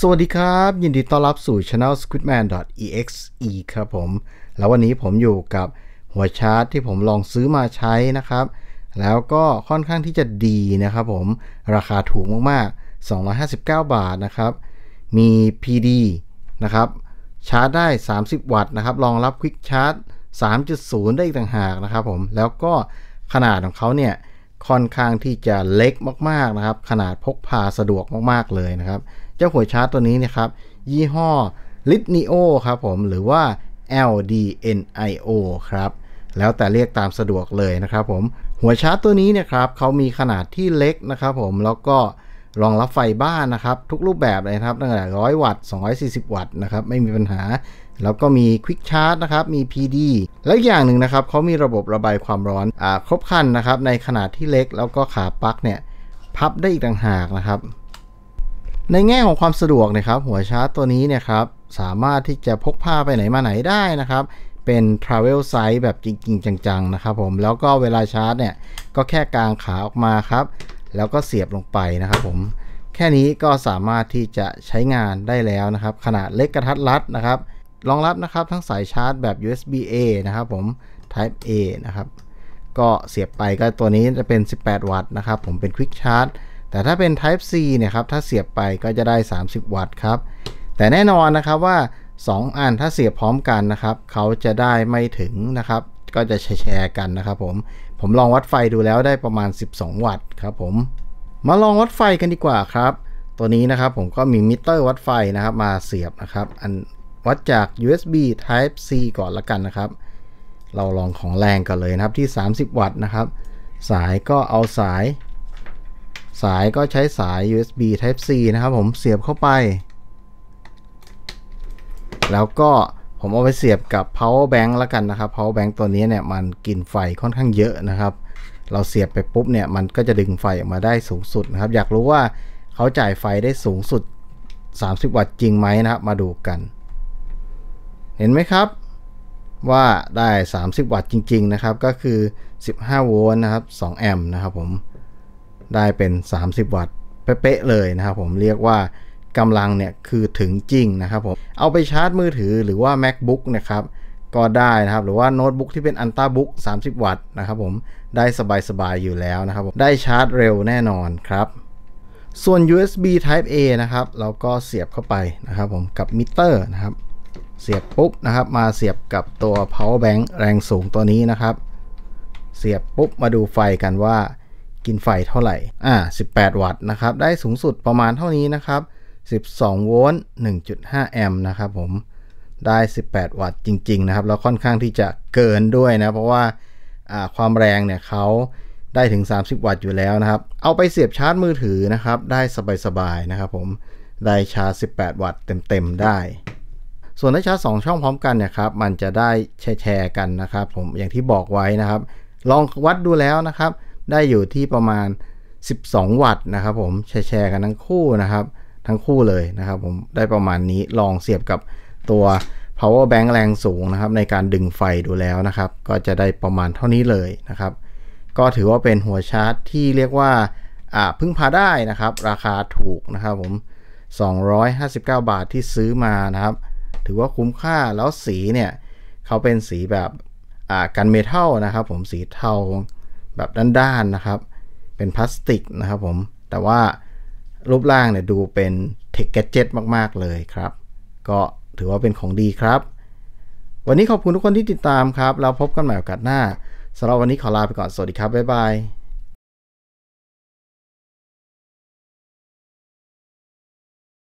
สวัสดีครับ ยินดีต้อนรับสู่ Channel squidman.exe ครับผมแล้ววันนี้ผมอยู่กับหัวชาร์จที่ผมลองซื้อมาใช้นะครับ แล้วก็ค่อนข้างที่จะดีนะครับผมราคาถูกมากๆ 259 บาทนะครับมี PD นะครับชาร์จได้ 30 วัตต์นะครับรองรับควิกชาร์จ3.0 ได้อีกต่างหากนะครับผมแล้วก็ขนาดของเขาเนี่ยค่อนข้างที่จะเล็กมาก ๆ นะครับ ขนาดพกพาสะดวกมากๆเลยนะครับเจ้าหัวชาร์จตัวนี้นะครับยี่ห้อ Litnio ครับผมหรือว่า LDNIO ครับแล้วแต่เรียกตามสะดวกเลยนะครับผมหัวชาร์จตัวนี้เนี่ยครับเขามีขนาดที่เล็กนะครับ ผมแล้วก็รองรับไฟบ้านนะครับ ทุกรูปแบบเลยครับตั้งแต่100 วัตต์240 วัตต์นะครับไม่มีปัญหา แล้วก็มีควิกชาร์จนะครับมี PD แล้วอย่างหนึ่งนะครับเขามีระบบระบายความร้อนอครบคันนะครับ ในขนาดที่เล็กแล้วก็ขาปลั๊กเนี่ย พับได้อีกต่างหากนะครับในแง่ของความสะดวกนะครับหัวชาร์จตัวนี้เนี่ยครับสามารถที่จะพกพาไปไหนมาไหนได้นะครับเป็น travel size แบบจริงๆ จังๆนะครับผมแล้วก็เวลาชาร์จเนี่ยก็แค่กางขาออกมาครับแล้วก็เสียบลงไปนะครับผมแค่นี้ก็สามารถที่จะใช้งานได้แล้วนะครับขนาดเล็กกระทัดรัดนะครับรองรับนะครับทั้งสายชาร์จแบบ USB A นะครับผม Type A นะครับก็เสียบไปก็ตัวนี้จะเป็น 18 วัตต์นะครับผมเป็น Quick Charge แต่ถ้าเป็น Type C เนี่ยครับ ถ้าเสียบไปก็จะได้ 30 วัตต์ครับ แต่แน่นอนนะครับว่า 2 อันถ้าเสียบพร้อมกันนะครับ เขาจะได้ไม่ถึงนะครับ ก็จะแชร์กันนะครับผม ผมลองวัดไฟดูแล้วได้ประมาณ 12 วัตต์ครับผม มาลองวัดไฟกันดีกว่าครับ ตัวนี้นะครับผมก็มีมิเตอร์วัดไฟนะครับมาเสียบนะครับ อันวัดจาก USB Type C ก่อนละกันนะครับ เราลองของแรงกันเลยนะครับที่ 30 วัตต์นะครับ สายก็เอาสายสายก็ใช้สาย USB Type C นะครับผมเสียบเข้าไป แล้วก็ผมเอาไปเสียบกับ power bank แล้วกันนะครับ power bank ตัวนี้เนี่ย มันกินไฟค่อนข้างเยอะนะครับ เราเสียบไปปุ๊บเนี่ย มันก็จะดึงไฟออกมาได้สูงสุดนะครับ อยากรู้ว่าเขาจ่ายไฟได้สูงสุด 30 วัตต์จริงไหมนะครับ มาดูกัน เห็นไหมครับ ว่าได้ 30 วัตต์จริงๆนะครับ ก็คือ 15 โวลต์นะครับ 2 แอมป์นะครับผมได้เป็น 30 วัตต์ เป๊ะเลยนะครับผม เรียกว่ากำลังเนี่ยคือถึงจริงนะครับผม เอาไปชาร์จมือถือหรือว่า macbook นะครับ ก็ได้นะครับ หรือว่าโน้ตบุ๊กที่เป็นอันต้าบุ๊ก 30 วัตต์นะครับผม ได้สบายๆอยู่แล้วนะครับผม ได้ชาร์จเร็วแน่นอนครับ ส่วน USB Type A นะครับ เราก็เสียบเข้าไปนะครับผม กับมิเตอร์นะครับ เสียบปุ๊บนะครับ มาเสียบกับตัว power bank แรงสูงตัวนี้นะครับ เสียบปุ๊บมาดูไฟกันว่ากินไฟเท่าไหร่ อ่า18 วัตต์นะครับ ได้สูงสุดประมาณเท่านี้นะครับ 12โวลต์1.5แอมป์นะครับผม ได้ 18 วัตต์จริงๆนะครับแล้วค่อนข้างที่จะเกินด้วยนะ เพราะว่า อ่าความแรงเนี่ยเขาได้ถึง 30 วัตต์อยู่แล้วนะครับ เอาไปเสียบชาร์จมือถือนะครับ ได้สบายๆนะครับ ผม ได้ชาร์จ18 วัตต์เต็มๆได้ ส่วนถ้าชาร์จ 2 ช่องพร้อมกันเนี่ยครับ มันจะได้แชร์กันนะครับ ผม อย่างที่บอกไว้นะครับ ลองวัดดูแล้วนะครับได้อยู่ที่ประมาณ 12 วัตต์นะครับผมแชร์กันทั้งคู่นะครับ ทั้งคู่เลยนะครับ ผมได้ประมาณนี้ลองเสียบกับตัว power bank แรงสูงนะครับในการดึงไฟดูแล้วนะครับ ก็จะได้ประมาณเท่านี้เลยนะครับ ก็ถือว่าเป็นหัวชาร์จ ที่เรียกว่าพึ่งพาได้นะครับ ราคาถูกนะครับ ผม 259 บาทที่ซื้อมานะครับ ถือว่าคุ้มค่าแล้วสีเนี่ยเขาเป็นสีแบบกันเมทัลนะครับ ผมสีเทาแบบด้านๆนะครับ เป็นพลาสติกนะครับผม แต่ว่ารูปร่างเนี่ยดูเป็นเทคเกจเจ็ตมาก ๆ เลยครับ ก็ถือว่าเป็นของดีครับ วันนี้ขอบคุณทุกคนที่ติดตามครับ เราพบกันใหม่โอกาสหน้าสำหรับวันนี้ขอลาไปก่อน สวัสดีครับ บ๊ายบาย